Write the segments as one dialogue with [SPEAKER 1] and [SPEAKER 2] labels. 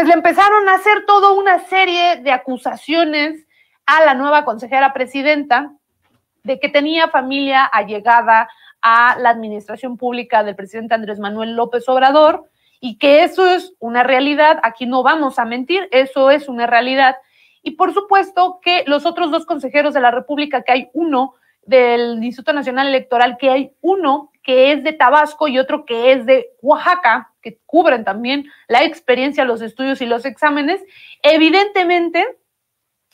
[SPEAKER 1] Pues le empezaron a hacer toda una serie de acusaciones a la nueva consejera presidenta de que tenía familia allegada a la administración pública del presidente Andrés Manuel López Obrador y que eso es una realidad, aquí no vamos a mentir, eso es una realidad. Y por supuesto que los otros dos consejeros de la República, que hay uno del Instituto Nacional Electoral, que hay uno que es de Tabasco y otro que es de Oaxaca, que cubren también la experiencia, los estudios y los exámenes. Evidentemente,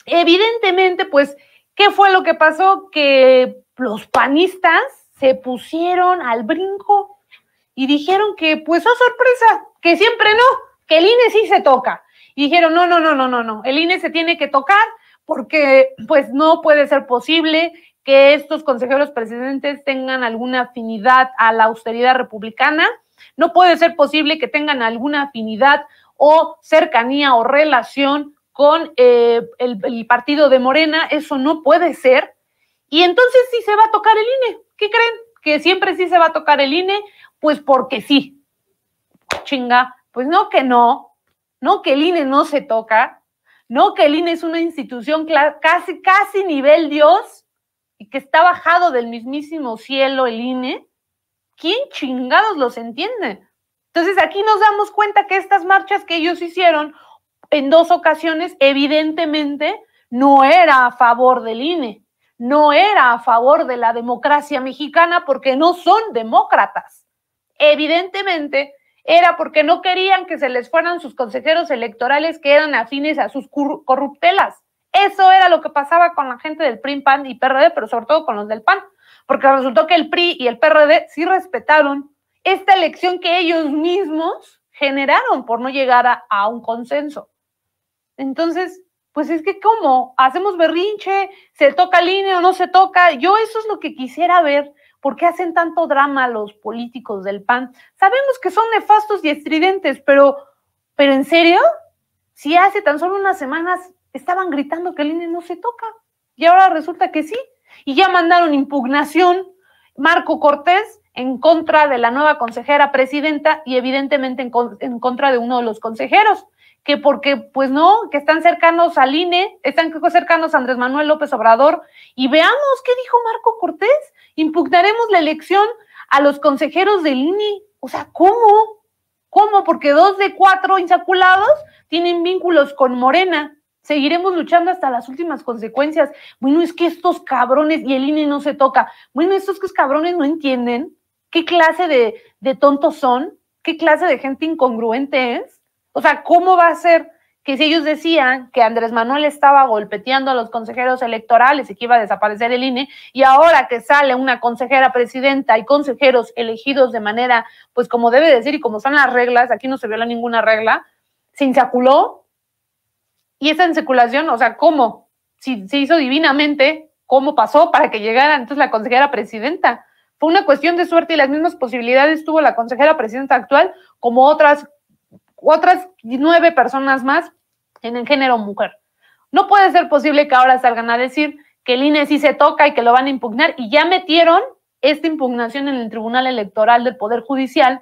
[SPEAKER 1] evidentemente, pues, ¿qué fue lo que pasó? Que los panistas se pusieron al brinco y dijeron que, pues, oh sorpresa, que siempre no, que el INE sí se toca. Y dijeron, no, no, no, no, no, no, el INE se tiene que tocar porque pues no puede ser posible que estos consejeros presidentes tengan alguna afinidad a la austeridad republicana. No puede ser posible que tengan alguna afinidad o cercanía o relación con eh, el, el partido de Morena. Eso no puede ser. Y entonces sí se va a tocar el INE. ¿Qué creen? Que siempre sí se va a tocar el INE, pues porque sí. Chinga, pues no que no, no que el INE no se toca, no que el INE es una institución casi, casi nivel Dios, y que está bajado del mismísimo cielo el INE, ¿quién chingados los entiende? Entonces aquí nos damos cuenta que estas marchas que ellos hicieron en dos ocasiones, evidentemente, no era a favor del INE, no era a favor de la democracia mexicana porque no son demócratas. Evidentemente, era porque no querían que se les fueran sus consejeros electorales que eran afines a sus corruptelas. Eso era lo que pasaba con la gente del PRI, PAN y PRD, pero sobre todo con los del PAN, porque resultó que el PRI y el PRD sí respetaron esta elección que ellos mismos generaron por no llegar a, un consenso. Entonces, pues es que ¿cómo? hacemos berrinche, se toca línea o no se toca, yo eso es lo que quisiera ver. ¿Por qué hacen tanto drama los políticos del PAN? Sabemos que son nefastos y estridentes, pero, pero en serio, si hace tan solo unas semanas estaban gritando que el INE no se toca y ahora resulta que sí. Y ya mandaron impugnación Marco Cortés en contra de la nueva consejera presidenta y evidentemente en, contra de uno de los consejeros, que porque pues no, que están cercanos al INE, están cercanos a Andrés Manuel López Obrador y veamos qué dijo Marco Cortés, impugnaremos la elección a los consejeros del INE. O sea, ¿cómo? ¿Cómo? Porque dos de cuatro insaculados tienen vínculos con Morena seguiremos luchando hasta las últimas consecuencias. Bueno, es que estos cabrones y el INE no se toca. Bueno, estos cabrones no entienden qué clase de, de tontos son, qué clase de gente incongruente es. O sea, ¿cómo va a ser que si ellos decían que Andrés Manuel estaba golpeteando a los consejeros electorales y que iba a desaparecer el INE, y ahora que sale una consejera presidenta y consejeros elegidos de manera, pues como debe decir y como son las reglas, aquí no se viola ninguna regla, se insaculó, y esa enseculación, o sea, ¿cómo? Si se hizo divinamente, ¿cómo pasó para que llegara entonces la consejera presidenta? Fue una cuestión de suerte y las mismas posibilidades tuvo la consejera presidenta actual como otras, otras nueve personas más en el género mujer. No puede ser posible que ahora salgan a decir que el INE sí se toca y que lo van a impugnar y ya metieron esta impugnación en el Tribunal Electoral del Poder Judicial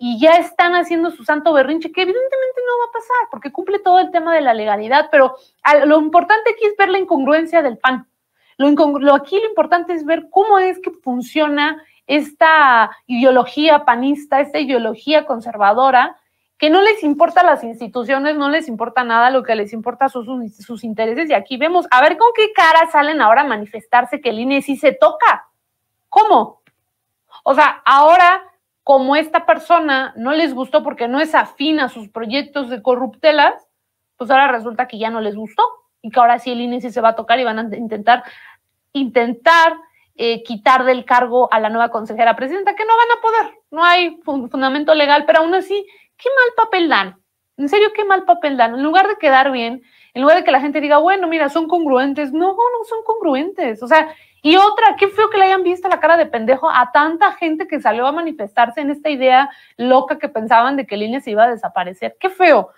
[SPEAKER 1] y ya están haciendo su santo berrinche, que evidentemente no va a pasar, porque cumple todo el tema de la legalidad, pero lo importante aquí es ver la incongruencia del PAN. Lo, lo aquí lo importante es ver cómo es que funciona esta ideología panista, esta ideología conservadora, que no les importa las instituciones, no les importa nada, lo que les importa son sus, sus, intereses. Y aquí vemos, a ver con qué cara salen ahora a manifestarse que el INE sí se toca. ¿Cómo? O sea, ahora como esta persona no les gustó porque no es afín a sus proyectos de corruptelas, pues ahora resulta que ya no les gustó y que ahora sí el INE se va a tocar y van a intentar, intentar eh, quitar del cargo a la nueva consejera presidenta, que no van a poder, no hay fundamento legal, pero aún así, qué mal papel dan. En serio, qué mal papel dan. En lugar de quedar bien, en lugar de que la gente diga, bueno, mira, son congruentes. No, no son congruentes. O sea, y otra, qué feo que le hayan visto la cara de pendejo a tanta gente que salió a manifestarse en esta idea loca que pensaban de que Línea se iba a desaparecer. Qué feo.